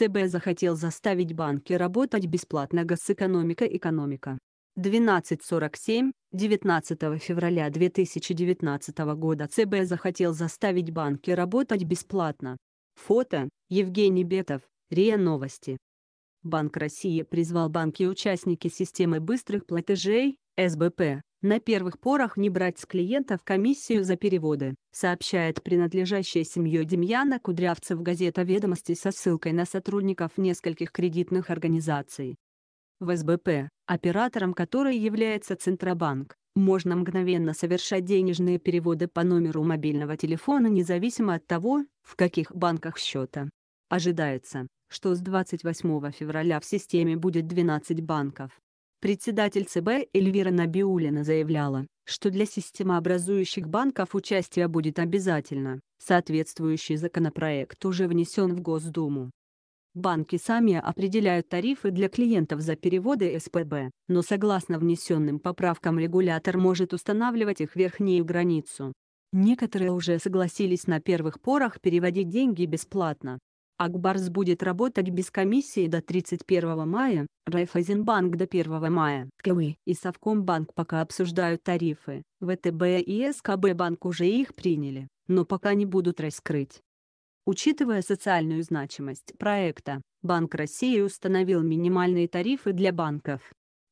ЦБ захотел заставить банки работать бесплатно госэкономика экономика. 12.47, 19 февраля 2019 года ЦБ захотел заставить банки работать бесплатно. Фото, Евгений Бетов, РИА Новости. Банк России призвал банки-участники системы быстрых платежей, СБП, на первых порах не брать с клиентов комиссию за переводы, сообщает принадлежащая семье Демьяна Кудрявцев газета «Ведомости» со ссылкой на сотрудников нескольких кредитных организаций. В СБП, оператором которой является Центробанк, можно мгновенно совершать денежные переводы по номеру мобильного телефона независимо от того, в каких банках счета. Ожидается, что с 28 февраля в системе будет 12 банков. Председатель ЦБ Эльвира Набиулина заявляла, что для системообразующих банков участие будет обязательно, соответствующий законопроект уже внесен в Госдуму. Банки сами определяют тарифы для клиентов за переводы СПБ, но согласно внесенным поправкам регулятор может устанавливать их верхнюю границу. Некоторые уже согласились на первых порах переводить деньги бесплатно, Акбарс будет работать без комиссии до 31 мая, Райфайзенбанк до 1 мая. КВИ и Совкомбанк пока обсуждают тарифы, ВТБ и СКБ банк уже их приняли, но пока не будут раскрыть. Учитывая социальную значимость проекта, Банк России установил минимальные тарифы для банков.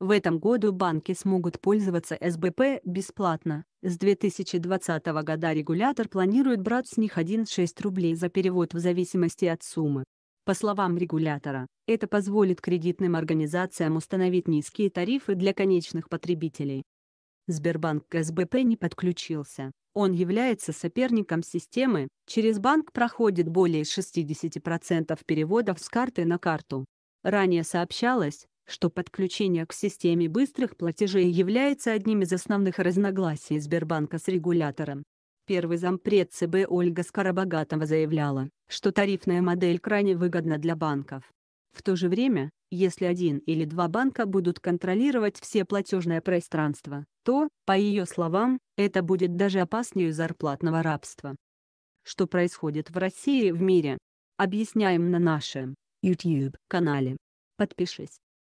В этом году банки смогут пользоваться СБП бесплатно. С 2020 года регулятор планирует брать с них 1,6 рублей за перевод в зависимости от суммы. По словам регулятора, это позволит кредитным организациям установить низкие тарифы для конечных потребителей. Сбербанк к СБП не подключился. Он является соперником системы, через банк проходит более 60% переводов с карты на карту. Ранее сообщалось, что подключение к системе быстрых платежей является одним из основных разногласий Сбербанка с регулятором. Первый зампред ЦБ Ольга Скоробогатова заявляла, что тарифная модель крайне выгодна для банков. В то же время, если один или два банка будут контролировать все платежное пространство, то, по ее словам, это будет даже опаснее зарплатного рабства. Что происходит в России и в мире? Объясняем на нашем YouTube-канале. Подпишись.